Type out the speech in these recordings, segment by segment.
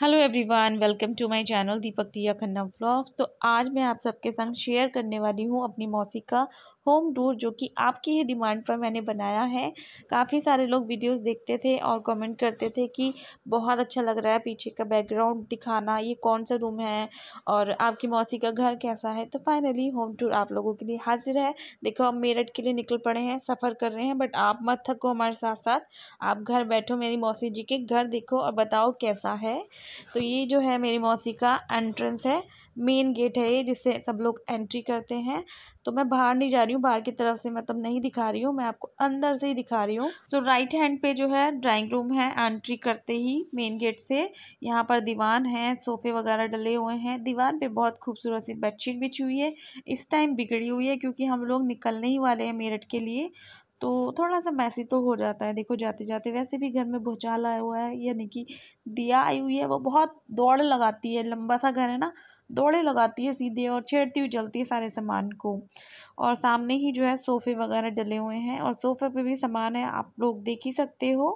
hello everyone welcome to my channel Deepak Diya Khanna vlogs तो आज मैं आप सबके संग शेयर करने वाली हूँ अपनी मौसी का होम टूर जो कि आपकी ही डिमांड पर मैंने बनाया है काफ़ी सारे लोग वीडियोस देखते थे और कमेंट करते थे कि बहुत अच्छा लग रहा है पीछे का बैकग्राउंड दिखाना ये कौन सा रूम है और आपकी मौसी का घर कैसा है तो फाइनली होम टूर आप लोगों के लिए हाजिर है देखो हम मेरठ के लिए निकल पड़े हैं सफ़र कर रहे हैं बट आप मत थको हमारे साथ साथ आप घर बैठो मेरी मौसी जी के घर देखो और बताओ कैसा है तो ये जो है मेरी मौसी का एंट्रेंस है मेन गेट है ये जिससे सब लोग एंट्री करते हैं तो मैं बाहर नहीं जा रही रही हूँ बाहर की तरफ से मतलब नहीं दिखा रही हूँ मैं आपको अंदर से ही दिखा रही हूँ सो राइट हैंड पे जो है ड्राइंग रूम है एंट्री करते ही मेन गेट से यहाँ पर दीवान है सोफे वगैरह डले हुए हैं दीवान पे बहुत खूबसूरत सी बेडशीट बिछी हुई है इस टाइम बिगड़ी हुई है क्योंकि हम लोग निकलने ही वाले हैं मेरठ के लिए तो थोड़ा सा मैसी तो हो जाता है देखो जाते जाते वैसे भी घर में भूचाल आया हुआ है यानी कि दिया आई हुई है वो बहुत दौड़ लगाती है लंबा सा घर है ना दौड़े लगाती है सीधे और छेड़ती हुई चलती है सारे सामान को और सामने ही जो है सोफ़े वगैरह डले हुए हैं और सोफ़े पे भी सामान है आप लोग देख ही सकते हो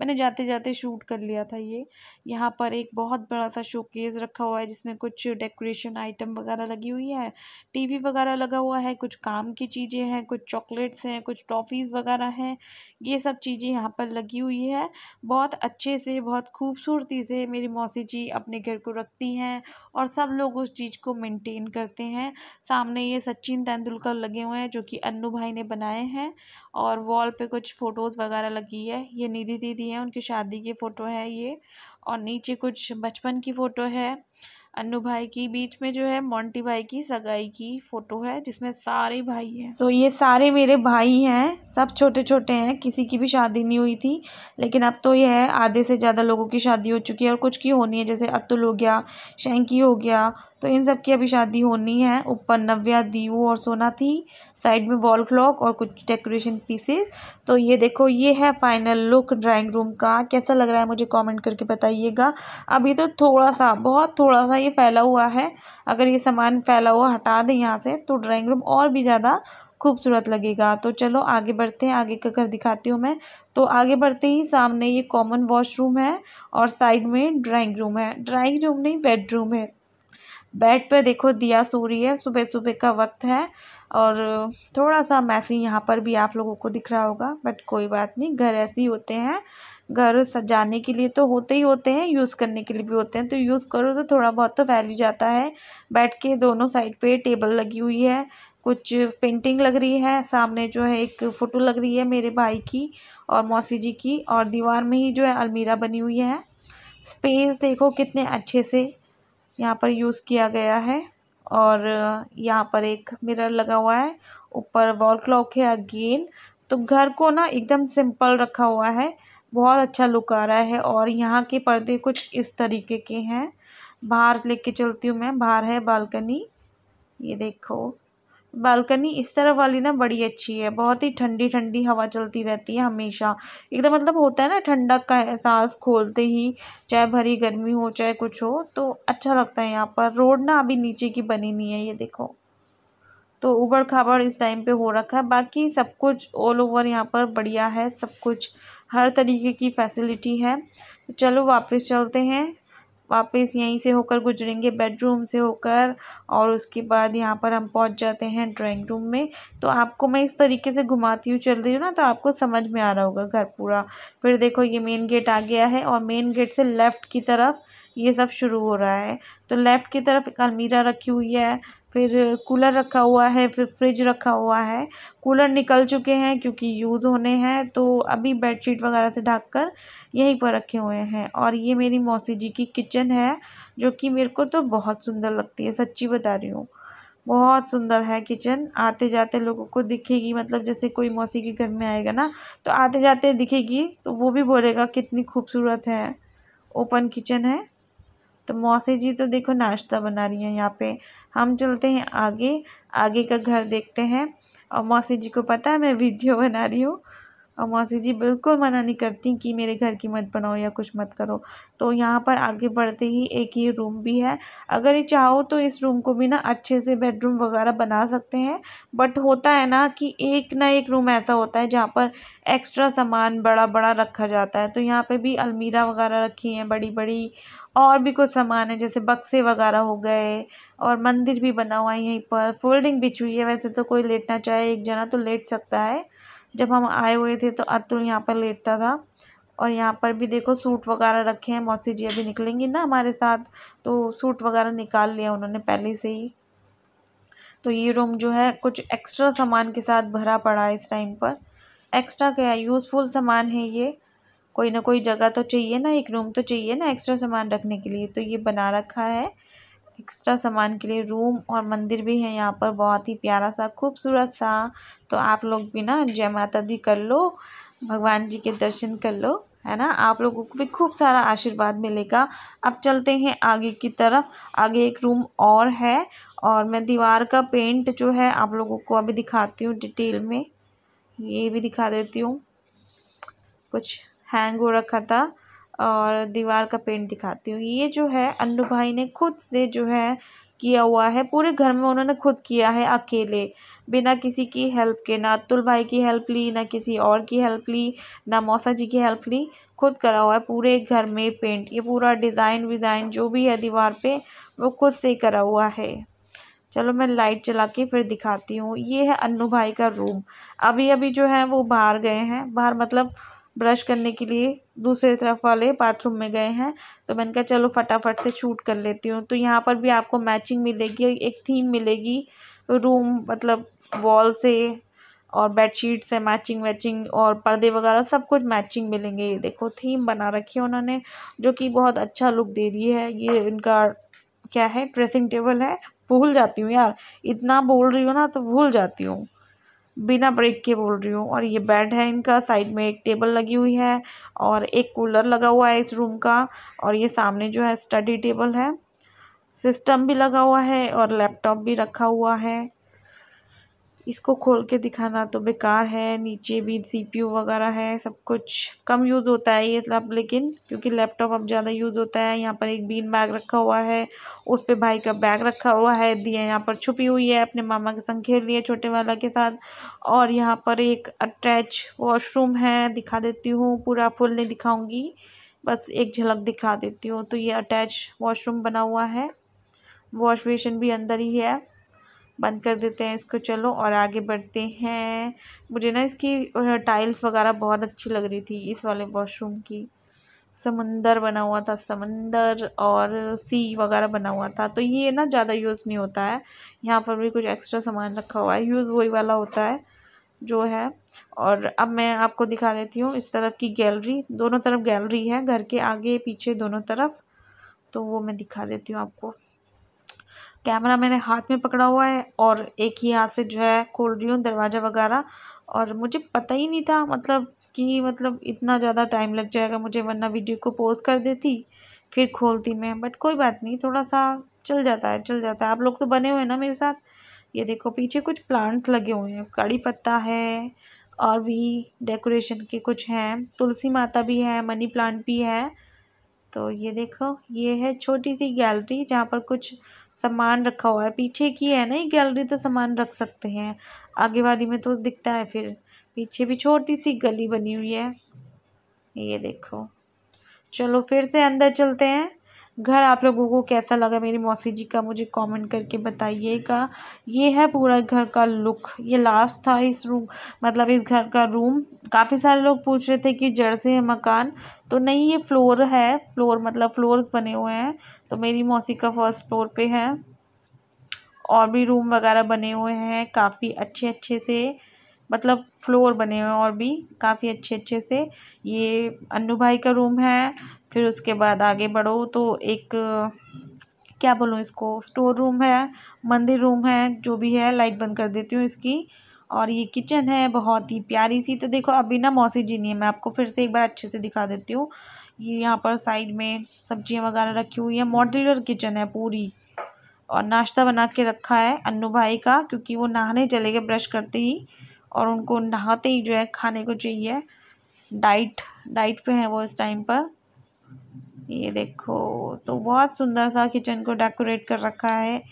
मैंने जाते जाते शूट कर लिया था ये यहाँ पर एक बहुत बड़ा सा शोकेस रखा हुआ है जिसमें कुछ डेकोरेशन आइटम वगैरह लगी हुई है टीवी वगैरह लगा हुआ है कुछ काम की चीज़ें हैं कुछ चॉकलेट्स हैं कुछ टॉफ़ीज़ वगैरह हैं ये सब चीज़ें यहाँ पर लगी हुई है बहुत अच्छे से बहुत खूबसूरती से मेरी मौसी जी अपने घर को रखती हैं और सब लोग उस चीज़ को मेंटेन करते हैं सामने ये सचिन तेंदुलकर लगे हुए हैं जो कि अन्नू भाई ने बनाए हैं और वॉल पे कुछ फ़ोटोज़ वगैरह लगी है ये निधि दीदी हैं उनकी शादी की फ़ोटो है ये और नीचे कुछ बचपन की फ़ोटो है अन्नू भाई की बीच में जो है मोंटी भाई की सगाई की फ़ोटो है जिसमें सारे भाई हैं सो so, ये सारे मेरे भाई हैं सब छोटे छोटे हैं किसी की भी शादी नहीं हुई थी लेकिन अब तो ये है आधे से ज़्यादा लोगों की शादी हो चुकी है और कुछ की होनी है जैसे अतुल हो गया शेंकी हो गया तो इन सब की अभी शादी होनी है ऊपर नव्या दीवू और सोना थी साइड में वॉल क्लॉक और कुछ डेकोरेशन पीसेस तो ये देखो ये है फाइनल लुक ड्राइंग रूम का कैसा लग रहा है मुझे कमेंट करके बताइएगा अभी तो थोड़ा सा बहुत थोड़ा सा ये फैला हुआ है अगर ये सामान फैला हुआ हटा दें यहाँ से तो ड्राइंग रूम और भी ज़्यादा खूबसूरत लगेगा तो चलो आगे बढ़ते हैं आगे का घर दिखाती हूँ मैं तो आगे बढ़ते ही सामने ये कॉमन वॉशरूम है और साइड में ड्राइंग रूम है ड्राइंग रूम नहीं बेडरूम है बेड पे देखो दिया सूरी है सुबह सुबह का वक्त है और थोड़ा सा मैसी यहाँ पर भी आप लोगों को दिख रहा होगा बट कोई बात नहीं घर ऐसे ही होते हैं घर सजाने के लिए तो होते ही होते हैं यूज़ करने के लिए भी होते हैं तो यूज़ करो तो थोड़ा बहुत तो वैल्यू जाता है बेड के दोनों साइड पे टेबल लगी हुई है कुछ पेंटिंग लग रही है सामने जो है एक फ़ोटो लग रही है मेरे भाई की और मौसी जी की और दीवार में ही जो है अलमीरा बनी हुई है स्पेस देखो कितने अच्छे से यहाँ पर यूज़ किया गया है और यहाँ पर एक मिरर लगा हुआ है ऊपर वॉल क्लॉक है अगेन तो घर को ना एकदम सिंपल रखा हुआ है बहुत अच्छा लुक आ रहा है और यहाँ के पर्दे कुछ इस तरीके के हैं बाहर लेके चलती हूँ मैं बाहर है बालकनी ये देखो बालकनी इस तरफ वाली ना बड़ी अच्छी है बहुत ही ठंडी ठंडी हवा चलती रहती है हमेशा एकदम मतलब होता है ना ठंडक का एहसास खोलते ही चाहे भरी गर्मी हो चाहे कुछ हो तो अच्छा लगता है यहाँ पर रोड ना अभी नीचे की बनी नहीं है ये देखो तो उबड़ खाबड़ इस टाइम पे हो रखा है बाकी सब कुछ ऑल ओवर यहाँ पर बढ़िया है सब कुछ हर तरीके की फैसिलिटी है तो चलो वापस चलते हैं वापस यहीं से होकर गुजरेंगे बेडरूम से होकर और उसके बाद यहाँ पर हम पहुँच जाते हैं ड्राइंग रूम में तो आपको मैं इस तरीके से घुमाती हूँ चल रही हूँ ना तो आपको समझ में आ रहा होगा घर पूरा फिर देखो ये मेन गेट आ गया है और मेन गेट से लेफ़्ट की तरफ ये सब शुरू हो रहा है तो लेफ़्ट की तरफ एक अलमीरा रखी हुई है फिर कूलर रखा हुआ है फिर फ्रिज रखा हुआ है कूलर निकल चुके हैं क्योंकि यूज़ होने हैं तो अभी बेडशीट वगैरह से ढक कर यहीं पर रखे हुए हैं और ये मेरी मौसी जी की किचन है जो कि मेरे को तो बहुत सुंदर लगती है सच्ची बता रही हूँ बहुत सुंदर है किचन आते जाते लोगों को दिखेगी मतलब जैसे कोई मौसी के घर में आएगा ना तो आते जाते दिखेगी तो वो भी बोलेगा कितनी खूबसूरत है ओपन किचन है तो मौसी जी तो देखो नाश्ता बना रही हैं यहाँ पे हम चलते हैं आगे आगे का घर देखते हैं और मौसी जी को पता है मैं वीडियो बना रही हूँ और मौसी जी बिल्कुल मना नहीं करती कि मेरे घर की मत बनाओ या कुछ मत करो तो यहाँ पर आगे बढ़ते ही एक ये रूम भी है अगर ये चाहो तो इस रूम को भी ना अच्छे से बेडरूम वगैरह बना सकते हैं बट होता है ना कि एक ना एक रूम ऐसा होता है जहाँ पर एक्स्ट्रा सामान बड़ा बड़ा रखा जाता है तो यहाँ पर भी अलमीरा वगैरह रखी हैं बड़ी बड़ी और भी कुछ सामान है जैसे बक्से वगैरह हो गए और मंदिर भी बना हुआ है यहीं पर फोल्डिंग बिछ हुई है वैसे तो कोई लेटना चाहे एक जना तो लेट सकता है जब हम आए हुए थे तो अतुल यहाँ पर लेटता था और यहाँ पर भी देखो सूट वगैरह रखे हैं मौसी जी अभी निकलेंगी ना हमारे साथ तो सूट वगैरह निकाल लिया उन्होंने पहले से ही तो ये रूम जो है कुछ एक्स्ट्रा सामान के साथ भरा पड़ा है इस टाइम पर एक्स्ट्रा क्या है यूज़फुल सामान है ये कोई ना कोई जगह तो चाहिए ना एक रूम तो चाहिए ना एक्स्ट्रा सामान रखने के लिए तो ये बना रखा है एक्स्ट्रा सामान के लिए रूम और मंदिर भी है यहाँ पर बहुत ही प्यारा सा खूबसूरत सा तो आप लोग भी ना जय माता दी कर लो भगवान जी के दर्शन कर लो है ना आप लोगों को भी खूब सारा आशीर्वाद मिलेगा अब चलते हैं आगे की तरफ आगे एक रूम और है और मैं दीवार का पेंट जो है आप लोगों को अभी दिखाती हूँ डिटेल में ये भी दिखा देती हूँ कुछ हैंग हो रखा था और दीवार का पेंट दिखाती हूँ ये जो है अन्नू भाई ने खुद से जो है किया हुआ है पूरे घर में उन्होंने खुद किया है अकेले बिना किसी की हेल्प के ना अतुल भाई की हेल्प ली ना किसी और की हेल्प ली ना मौसा जी की हेल्प ली खुद करा हुआ है पूरे घर में पेंट ये पूरा डिज़ाइन विज़ाइन जो भी है दीवार पे वो खुद से करा हुआ है चलो मैं लाइट चला के फिर दिखाती हूँ ये है अन्नू भाई का रूम अभी अभी जो है वो बाहर गए हैं बाहर मतलब ब्रश करने के लिए दूसरे तरफ वाले बाथरूम में गए हैं तो मैंने कहा चलो फटाफट से छूट कर लेती हूँ तो यहाँ पर भी आपको मैचिंग मिलेगी एक थीम मिलेगी रूम मतलब वॉल से और बेडशीट से मैचिंग वैचिंग और पर्दे वगैरह सब कुछ मैचिंग मिलेंगे ये देखो थीम बना रखी है उन्होंने जो कि बहुत अच्छा लुक दे रही है ये इनका क्या है ड्रेसिंग टेबल है भूल जाती हूँ यार इतना बोल रही हूँ ना तो भूल जाती हूँ बिना ब्रेक के बोल रही हूँ और ये बेड है इनका साइड में एक टेबल लगी हुई है और एक कूलर लगा हुआ है इस रूम का और ये सामने जो है स्टडी टेबल है सिस्टम भी लगा हुआ है और लैपटॉप भी रखा हुआ है इसको खोल के दिखाना तो बेकार है नीचे भी सीपीयू वगैरह है सब कुछ कम यूज़ होता है ये सब लेकिन क्योंकि लैपटॉप अब ज़्यादा यूज़ होता है यहाँ पर एक बीन बैग रखा हुआ है उस पर भाई का बैग रखा हुआ है दिया यहाँ पर छुपी हुई है अपने मामा के संग खेल रही है छोटे वाला के साथ और यहाँ पर एक अटैच वॉशरूम है दिखा देती हूँ पूरा फुल नहीं दिखाऊँगी बस एक झलक दिखा देती हूँ तो ये अटैच वॉशरूम बना हुआ है वॉश बेसिन भी अंदर ही है बंद कर देते हैं इसको चलो और आगे बढ़ते हैं मुझे ना इसकी टाइल्स वगैरह बहुत अच्छी लग रही थी इस वाले वॉशरूम की समंदर बना हुआ था समंदर और सी वगैरह बना हुआ था तो ये ना ज़्यादा यूज़ नहीं होता है यहाँ पर भी कुछ एक्स्ट्रा सामान रखा हुआ है यूज़ वही वाला होता है जो है और अब मैं आपको दिखा देती हूँ इस तरफ की गैलरी दोनों तरफ गैलरी है घर के आगे पीछे दोनों तरफ तो वो मैं दिखा देती हूँ आपको कैमरा मैंने हाथ में पकड़ा हुआ है और एक ही हाथ से जो है खोल रही हूँ दरवाज़ा वगैरह और मुझे पता ही नहीं था मतलब कि मतलब इतना ज़्यादा टाइम लग जाएगा मुझे वरना वीडियो को पोज कर देती फिर खोलती मैं बट कोई बात नहीं थोड़ा सा चल जाता है चल जाता है आप लोग तो बने हुए हैं ना मेरे साथ ये देखो पीछे कुछ प्लांट्स लगे हुए हैं कड़ी पत्ता है और भी डेकोरेशन के कुछ हैं तुलसी माता भी है मनी प्लांट भी है तो ये देखो ये है छोटी सी गैलरी जहाँ पर कुछ सामान रखा हुआ है पीछे की है ना ये गैलरी तो सामान रख सकते हैं आगे वाली में तो दिखता है फिर पीछे भी छोटी सी गली बनी हुई है ये देखो चलो फिर से अंदर चलते हैं घर आप लोगों को कैसा लगा मेरी मौसी जी का मुझे कमेंट करके बताइएगा ये है पूरा घर का लुक ये लास्ट था इस रूम मतलब इस घर का रूम काफ़ी सारे लोग पूछ रहे थे कि जड़ से है मकान तो नहीं ये फ्लोर है फ्लोर मतलब फ्लोर बने हुए हैं तो मेरी मौसी का फर्स्ट फ्लोर पे है और भी रूम वगैरह बने हुए हैं काफ़ी अच्छे अच्छे से मतलब फ्लोर बने हुए और भी काफ़ी अच्छे अच्छे से ये अन्नू भाई का रूम है फिर उसके बाद आगे बढ़ो तो एक क्या बोलूँ इसको स्टोर रूम है मंदिर रूम है जो भी है लाइट बंद कर देती हूँ इसकी और ये किचन है बहुत ही प्यारी सी तो देखो अभी ना मौसी जी नहीं है मैं आपको फिर से एक बार अच्छे से दिखा देती हूँ ये यहाँ पर साइड में सब्जियाँ वगैरह रखी हुई है मॉड्यूलर किचन है पूरी और नाश्ता बना के रखा है अन्नू भाई का क्योंकि वो नहाने चले गए ब्रश करते ही और उनको नहाते ही जो है खाने को चाहिए डाइट डाइट पे है वो इस टाइम पर ये देखो तो बहुत सुंदर सा किचन को डेकोरेट कर रखा है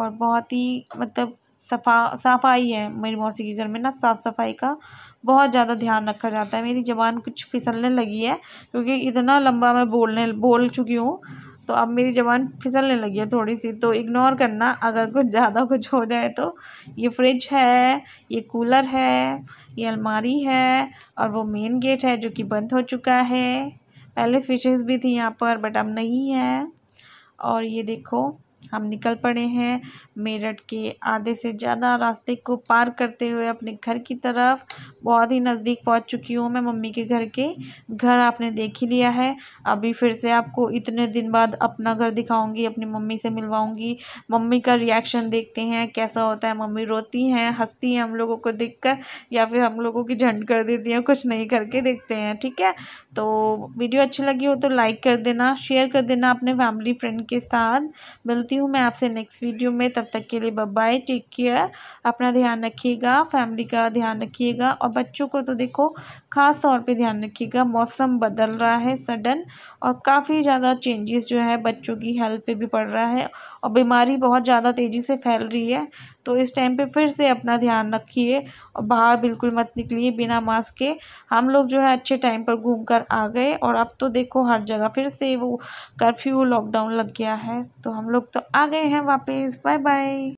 और बहुत ही मतलब सफा सफाई है मेरी मौसी के घर में ना साफ़ सफाई का बहुत ज़्यादा ध्यान रखा जाता है मेरी ज़बान कुछ फिसलने लगी है क्योंकि इतना लंबा मैं बोलने बोल चुकी हूँ तो अब मेरी ज़बान फिसलने लगी है थोड़ी सी तो इग्नोर करना अगर कुछ ज़्यादा कुछ हो जाए तो ये फ्रिज है ये कूलर है ये अलमारी है और वो मेन गेट है जो कि बंद हो चुका है पहले फिशेज भी थी यहाँ पर बट अब नहीं है और ये देखो हम निकल पड़े हैं मेरठ के आधे से ज़्यादा रास्ते को पार करते हुए अपने घर की तरफ बहुत ही नज़दीक पहुंच चुकी हूँ मैं मम्मी के घर के घर आपने देख ही लिया है अभी फिर से आपको इतने दिन बाद अपना घर दिखाऊंगी अपनी मम्मी से मिलवाऊंगी मम्मी का रिएक्शन देखते हैं कैसा होता है मम्मी रोती हैं हंसती हैं हम लोगों को देख या फिर हम लोगों की झंड कर देती हैं कुछ नहीं करके देखते हैं ठीक है तो वीडियो अच्छी लगी हो तो लाइक कर देना शेयर कर देना अपने फैमिली फ्रेंड के साथ मिलती हूँ मैं आपसे नेक्स्ट वीडियो में तब तक के लिए बाय टेक केयर अपना ध्यान रखिएगा फैमिली का ध्यान रखिएगा और बच्चों को तो देखो ख़ास तौर पे ध्यान रखिएगा मौसम बदल रहा है सडन और काफ़ी ज़्यादा चेंजेस जो है बच्चों की हेल्थ पे भी पड़ रहा है और बीमारी बहुत ज़्यादा तेज़ी से फैल रही है तो इस टाइम पे फिर से अपना ध्यान रखिए और बाहर बिल्कुल मत निकलिए बिना मास्क के हम लोग जो है अच्छे टाइम पर घूम कर आ गए और अब तो देखो हर जगह फिर से वो कर्फ्यू लॉकडाउन लग गया है तो हम लोग तो आ गए हैं वापस बाय बाय